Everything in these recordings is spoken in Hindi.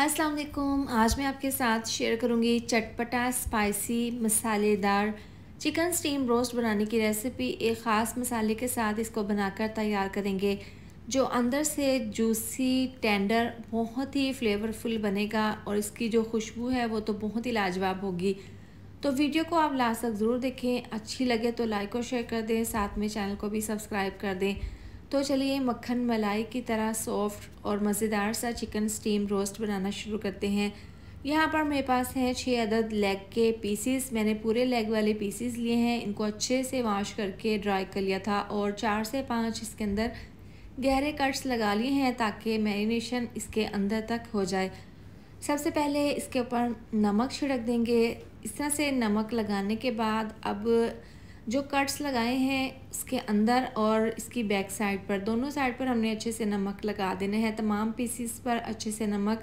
अस्सलाम वालेकुम आज मैं आपके साथ शेयर करूंगी चटपटा स्पाइसी मसालेदार चिकन स्टीम रोस्ट बनाने की रेसिपी एक ख़ास मसाले के साथ इसको बनाकर तैयार करेंगे जो अंदर से जूसी टेंडर बहुत ही फ्लेवरफुल बनेगा और इसकी जो खुशबू है वो तो बहुत ही लाजवाब होगी तो वीडियो को आप लास्ट तक ज़रूर देखें अच्छी लगे तो लाइक और शेयर कर दें साथ में चैनल को भी सब्सक्राइब कर दें तो चलिए मक्खन मलाई की तरह सॉफ्ट और मज़ेदार सा चिकन स्टीम रोस्ट बनाना शुरू करते हैं यहाँ पर मेरे पास हैं छः अदद लेग के पीसीस मैंने पूरे लेग वाले पीसीस लिए हैं इनको अच्छे से वॉश करके ड्राई कर लिया था और चार से पाँच इसके अंदर गहरे कट्स लगा लिए हैं ताकि मैरिनेशन इसके अंदर तक हो जाए सबसे पहले इसके ऊपर नमक छिड़क देंगे इस तरह से नमक लगाने के बाद अब जो कट्स लगाए हैं इसके अंदर और इसकी बैक साइड पर दोनों साइड पर हमने अच्छे से नमक लगा देना है तमाम पीसीस पर अच्छे से नमक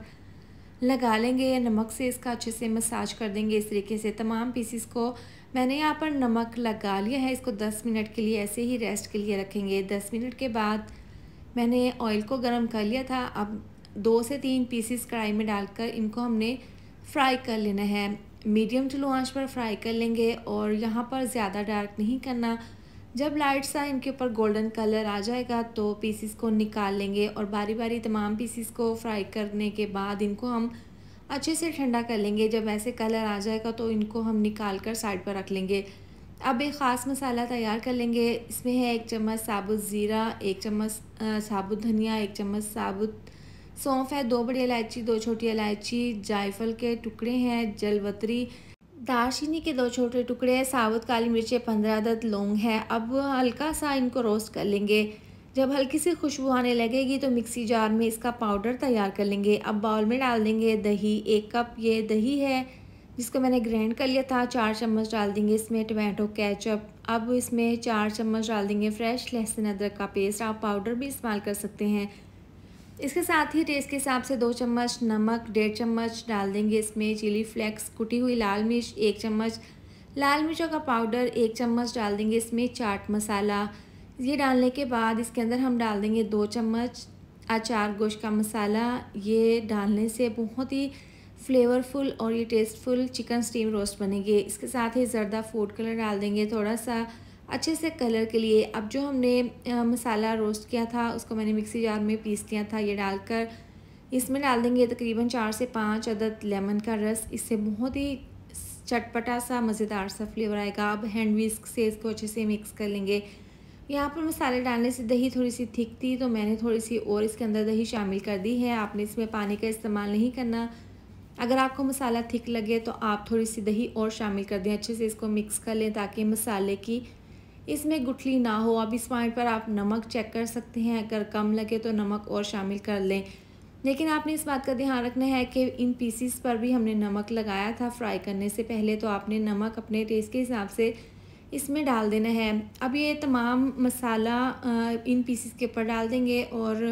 लगा लेंगे नमक से इसका अच्छे से मसाज कर देंगे इस तरीके से तमाम पीसीस को मैंने यहाँ पर नमक लगा लिया है इसको 10 मिनट के लिए ऐसे ही रेस्ट के लिए रखेंगे 10 मिनट के बाद मैंने ऑयल को गर्म कर लिया था अब दो से तीन पीसीस कढ़ाई में डालकर इनको हमने फ्राई कर लेना है मीडियम टू लो आंच पर फ्राई कर लेंगे और यहाँ पर ज़्यादा डार्क नहीं करना जब लाइट सा इनके ऊपर गोल्डन कलर आ जाएगा तो पीसीस को निकाल लेंगे और बारी बारी तमाम पीसीस को फ्राई करने के बाद इनको हम अच्छे से ठंडा कर लेंगे जब ऐसे कलर आ जाएगा तो इनको हम निकाल कर साइड पर रख लेंगे अब एक ख़ास मसाला तैयार कर लेंगे इसमें है एक चम्मच साबुत ज़ीरा एक चम्मच साबुत धनिया एक चम्मच साबुत सौंफ है दो बड़ी इलायची दो छोटी इलायची जायफल के टुकड़े हैं जलवतरी दालचीनी के दो छोटे टुकड़े साबुत काली मिर्चें पंद्रह दत लौंग है अब हल्का सा इनको रोस्ट कर लेंगे जब हल्की सी खुशबू आने लगेगी तो मिक्सी जार में इसका पाउडर तैयार कर लेंगे अब बाउल में डाल देंगे दही एक कप ये दही है जिसको मैंने ग्राइंड कर लिया था चार चम्मच डाल देंगे इसमें टमाटो केचप अब इसमें चार चम्मच डाल देंगे फ्रेश लहसुन अदरक का पेस्ट आप पाउडर भी इस्तेमाल कर सकते हैं इसके साथ ही टेस्ट के हिसाब से दो चम्मच नमक डेढ़ चम्मच डाल देंगे इसमें चिली फ्लेक्स कुटी हुई लाल मिर्च एक चम्मच लाल मिर्चों का पाउडर एक चम्मच डाल देंगे इसमें चाट मसाला ये डालने के बाद इसके अंदर हम डाल देंगे दो चम्मच अचार गोश्त का मसाला ये डालने से बहुत ही फ्लेवरफुल और ये टेस्टफुल चिकन स्टीम रोस्ट बनेंगे इसके साथ ही ज़रदा फूड कलर डाल देंगे थोड़ा सा अच्छे से कलर के लिए अब जो हमने मसाला रोस्ट किया था उसको मैंने मिक्सी जार में पीस लिया था ये डालकर इसमें डाल देंगे तकरीबन चार से पाँच अदद लेमन का रस इससे बहुत ही चटपटा सा मज़ेदार सा फ्लेवर आएगा अब हैंड विस्क से इसको अच्छे से मिक्स कर लेंगे यहाँ पर मसाले डालने से दही थोड़ी सी थिक थी तो मैंने थोड़ी सी और इसके अंदर दही शामिल कर दी है आपने इसमें पानी का इस्तेमाल नहीं करना अगर आपको मसाला थिक लगे तो आप थोड़ी सी दही और शामिल कर दें अच्छे से इसको मिक्स कर लें ताकि मसाले की इसमें गुठली ना हो अब इस पॉइंट पर आप नमक चेक कर सकते हैं अगर कम लगे तो नमक और शामिल कर लें लेकिन आपने इस बात का ध्यान रखना है कि इन पीसीस पर भी हमने नमक लगाया था फ्राई करने से पहले तो आपने नमक अपने टेस्ट के हिसाब से इसमें डाल देना है अब ये तमाम मसाला इन पीसीस के ऊपर डाल देंगे और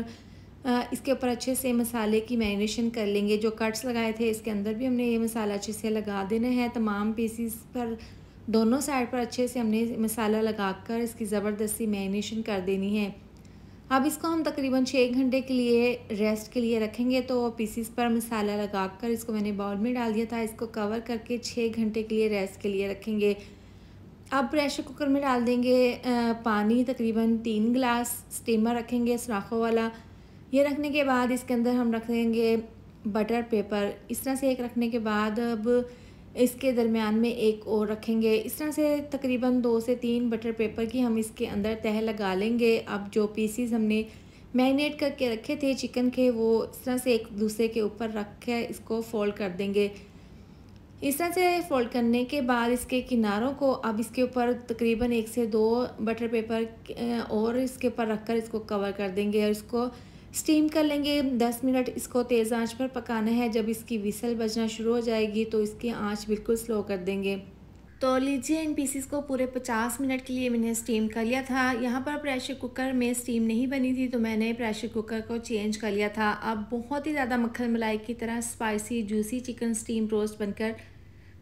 इसके ऊपर अच्छे से मसाले की मैरिनेशन कर लेंगे जो कट्स लगाए थे इसके अंदर भी हमने ये मसाला अच्छे से लगा देना है तमाम पीसीस पर दोनों साइड पर अच्छे से हमने मसाला लगाकर इसकी ज़बरदस्ती मैरिनेशन कर देनी है अब इसको हम तकरीबन छः घंटे के लिए रेस्ट के लिए रखेंगे तो पीसीस पर मसाला लगाकर इसको मैंने बाउल में डाल दिया था इसको कवर करके छः घंटे के लिए रेस्ट के लिए रखेंगे अब प्रेशर कुकर में डाल देंगे पानी तकरीबन तीन गिलास स्टीमर रखेंगे सुराखों वाला ये रखने के बाद इसके अंदर हम रख देंगे बटर पेपर इस तरह से एक रखने के बाद अब इसके दरमियान में एक और रखेंगे इस तरह से तकरीबन दो से तीन बटर पेपर की हम इसके अंदर तह लगा लेंगे अब जो पीसीज हमने मैरिनेट करके रखे थे चिकन के वो इस तरह से एक दूसरे के ऊपर रख के इसको फोल्ड कर देंगे इस तरह से फोल्ड करने के बाद इसके किनारों को अब इसके ऊपर तकरीबन एक से दो बटर पेपर और इसके ऊपर रखकर इसको कवर कर देंगे और इसको स्टीम कर लेंगे दस मिनट इसको तेज़ आंच पर पकाना है जब इसकी विसल बजना शुरू हो जाएगी तो इसकी आंच बिल्कुल स्लो कर देंगे तो लीजिए इन पीसीस को पूरे 50 मिनट के लिए मैंने स्टीम कर लिया था यहाँ पर प्रेशर कुकर में स्टीम नहीं बनी थी तो मैंने प्रेशर कुकर को चेंज कर लिया था अब बहुत ही ज़्यादा मक्खन मलाई की तरह spicy juicy chicken steam roast बनकर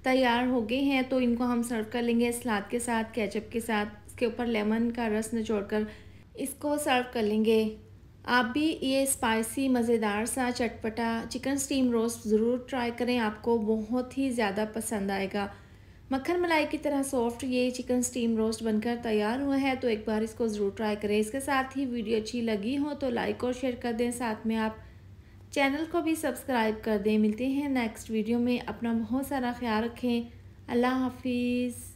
तैयार हो गए हैं तो इनको हम सर्व कर लेंगे सलाद के साथ केचप के साथ इसके ऊपर लेमन का रस निचोड़ कर इसको सर्व कर लेंगे आप भी ये स्पाइसी मज़ेदार सा चटपटा चिकन स्टीम रोस्ट ज़रूर ट्राई करें आपको बहुत ही ज़्यादा पसंद आएगा मक्खन मलाई की तरह सॉफ्ट ये चिकन स्टीम रोस्ट बनकर तैयार हुआ है तो एक बार इसको ज़रूर ट्राई करें इसके साथ ही वीडियो अच्छी लगी हो तो लाइक और शेयर कर दें साथ में आप चैनल को भी सब्सक्राइब कर दें मिलते हैं नेक्स्ट वीडियो में अपना बहुत सारा ख्याल रखें अल्लाह हाफिज़